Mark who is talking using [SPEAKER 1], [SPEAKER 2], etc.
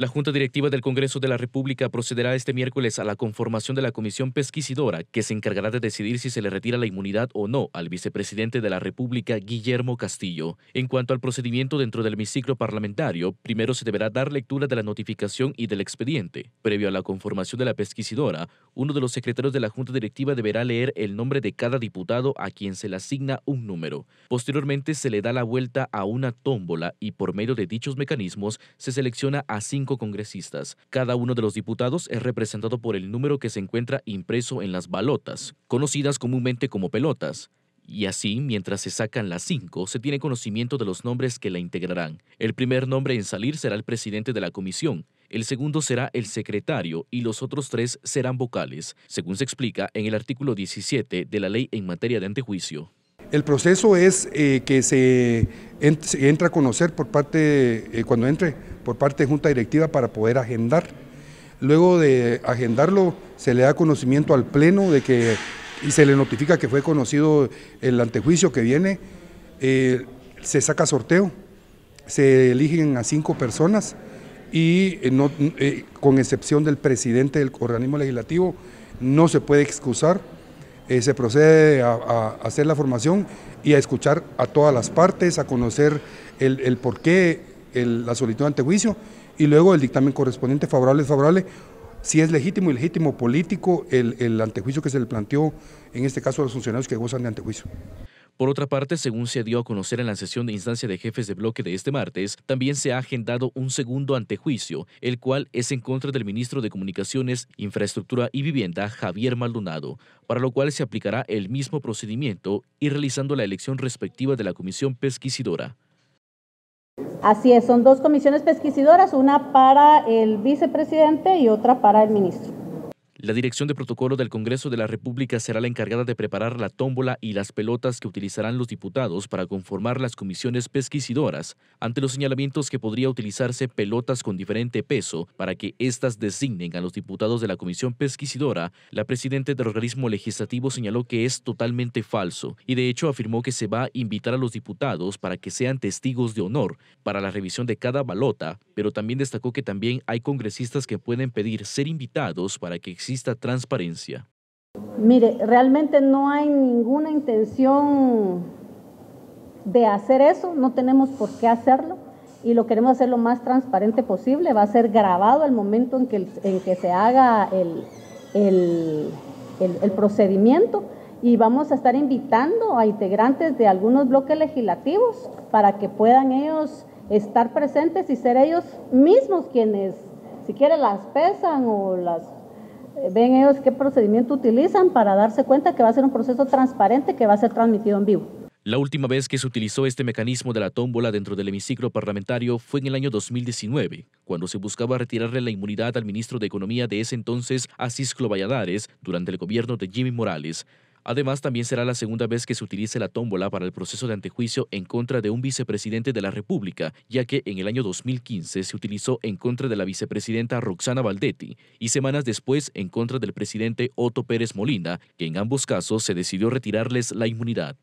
[SPEAKER 1] La Junta Directiva del Congreso de la República procederá este miércoles a la conformación de la comisión pesquisidora que se encargará de decidir si se le retira la inmunidad o no al vicepresidente de la República, Guillermo Castillo. En cuanto al procedimiento dentro del hemiciclo parlamentario, primero se deberá dar lectura de la notificación y del expediente. Previo a la conformación de la pesquisidora, uno de los secretarios de la Junta Directiva deberá leer el nombre de cada diputado a quien se le asigna un número. Posteriormente se le da la vuelta a una tómbola y por medio de dichos mecanismos se selecciona a cinco congresistas. Cada uno de los diputados es representado por el número que se encuentra impreso en las balotas, conocidas comúnmente como pelotas. Y así, mientras se sacan las cinco, se tiene conocimiento de los nombres que la integrarán. El primer nombre en salir será el presidente de la comisión, el segundo será el secretario y los otros tres serán vocales, según se explica en el artículo 17 de la ley en materia de antejuicio.
[SPEAKER 2] El proceso es eh, que se, entra a conocer por parte, eh, cuando entre por parte de Junta Directiva para poder agendar. Luego de agendarlo, se le da conocimiento al Pleno de que y se le notifica que fue conocido el antejuicio que viene. Eh, se saca sorteo, se eligen a cinco personas y eh, eh, con excepción del presidente del organismo legislativo no se puede excusar, se procede a, hacer la formación y a escuchar a todas las partes, a conocer el, el por la solicitud de antejuicio y luego el dictamen correspondiente, favorable, favorable si es legítimo y legítimo político el, el antejuicio que se le planteó, en este caso a los funcionarios que gozan de antejuicio.
[SPEAKER 1] Por otra parte, según se dio a conocer en la sesión de instancia de jefes de bloque de este martes, también se ha agendado un segundo antejuicio, el cual es en contra del ministro de Comunicaciones, Infraestructura y Vivienda, Javier Maldonado, para lo cual se aplicará el mismo procedimiento y realizando la elección respectiva de la comisión pesquisidora.
[SPEAKER 3] Así es, son dos comisiones pesquisidoras, una para el vicepresidente y otra para el ministro.
[SPEAKER 1] La Dirección de Protocolo del Congreso de la República será la encargada de preparar la tómbola y las pelotas que utilizarán los diputados para conformar las comisiones pesquisidoras ante los señalamientos que podría utilizarse pelotas con diferente peso para que éstas designen a los diputados de la comisión pesquisidora. La presidenta del organismo legislativo señaló que es totalmente falso y de hecho afirmó que se va a invitar a los diputados para que sean testigos de honor para la revisión de cada balota, pero también destacó que también hay congresistas que pueden pedir ser invitados para que transparencia.
[SPEAKER 3] Mire, realmente no hay ninguna intención de hacer eso, no tenemos por qué hacerlo y lo queremos hacer lo más transparente posible. Va a ser grabado el momento en que, se haga el, el procedimiento y vamos a estar invitando a integrantes de algunos bloques legislativos para que puedan ellos estar presentes y ser ellos mismos quienes, si quieren, las pesan o las ven ellos qué procedimiento utilizan para darse cuenta que va a ser un proceso transparente que va a ser transmitido en vivo.
[SPEAKER 1] La última vez que se utilizó este mecanismo de la tómbola dentro del hemiciclo parlamentario fue en el año 2019, cuando se buscaba retirarle la inmunidad al ministro de Economía de ese entonces, Asís Valladares, durante el gobierno de Jimmy Morales. Además, también será la segunda vez que se utilice la tómbola para el proceso de antejuicio en contra de un vicepresidente de la República, ya que en el año 2015 se utilizó en contra de la vicepresidenta Roxana Valdetti y semanas después en contra del presidente Otto Pérez Molina, que en ambos casos se decidió retirarles la inmunidad.